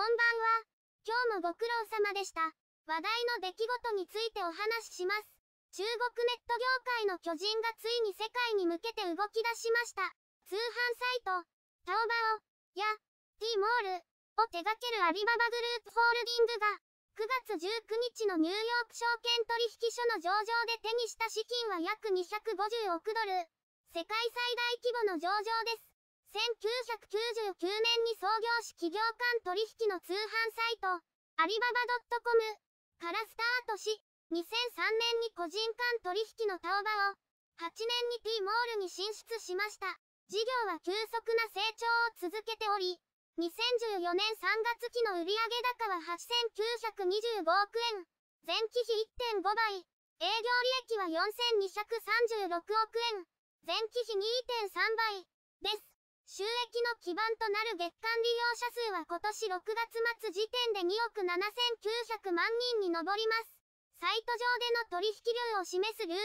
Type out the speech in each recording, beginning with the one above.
こんばんは。今日もご苦労様でした。話題の出来事についてお話しします。中国ネット業界の巨人がついに世界に向けて動き出しました。通販サイト、タオバオ、や、T モールを手掛けるアリババグループホールディングが、9月19日のニューヨーク証券取引所の上場で手にした資金は約250億ドル。世界最大規模の上場です。1999年に創業し企業間取引の通販サイト、アリババ .com からスタートし、2003年に個人間取引のタオバを、8年に T モールに進出しました。事業は急速な成長を続けており、2014年3月期の売上高は8925億円、前期比1.5倍、営業利益は4236億円、前期比2.3倍です。収益の基盤となる月間利用者数は今年6月末時点で2億7900万人に上ります。サイト上での取引量を示す流通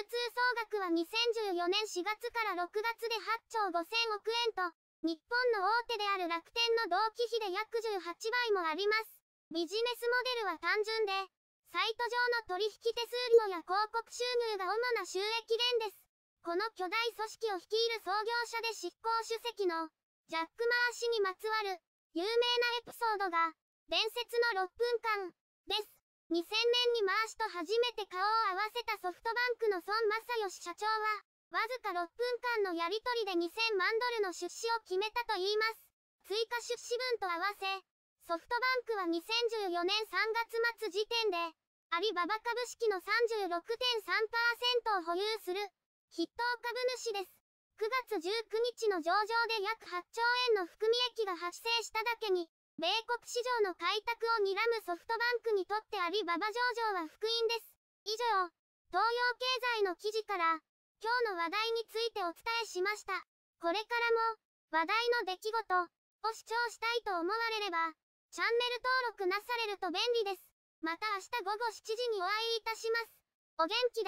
総額は2014年4月から6月で8兆5000億円と、日本の大手である楽天の同期比で約18倍もあります。ビジネスモデルは単純で、サイト上の取引手数料や広告収入が主な収益源です。この巨大組織を率いる創業者で執行主席の、ジャック・マー氏にまつわる有名なエピソードが伝説の6分間です。2000年にマー氏と初めて顔を合わせたソフトバンクの孫正義社長は、わずか6分間のやり取りで2000万ドルの出資を決めたといいます。追加出資分と合わせ、ソフトバンクは2014年3月末時点で、アリババ株式の36.3%を保有する筆頭株主です。9月19日の上場で約8兆円の含み益が発生しただけに、米国市場の開拓を睨むソフトバンクにとってアリババ上場は福音です。以上、東洋経済の記事から、今日の話題についてお伝えしました。これからも、話題の出来事を視聴したいと思われれば、チャンネル登録なされると便利です。また明日午後7時にお会いいたします。お元気で。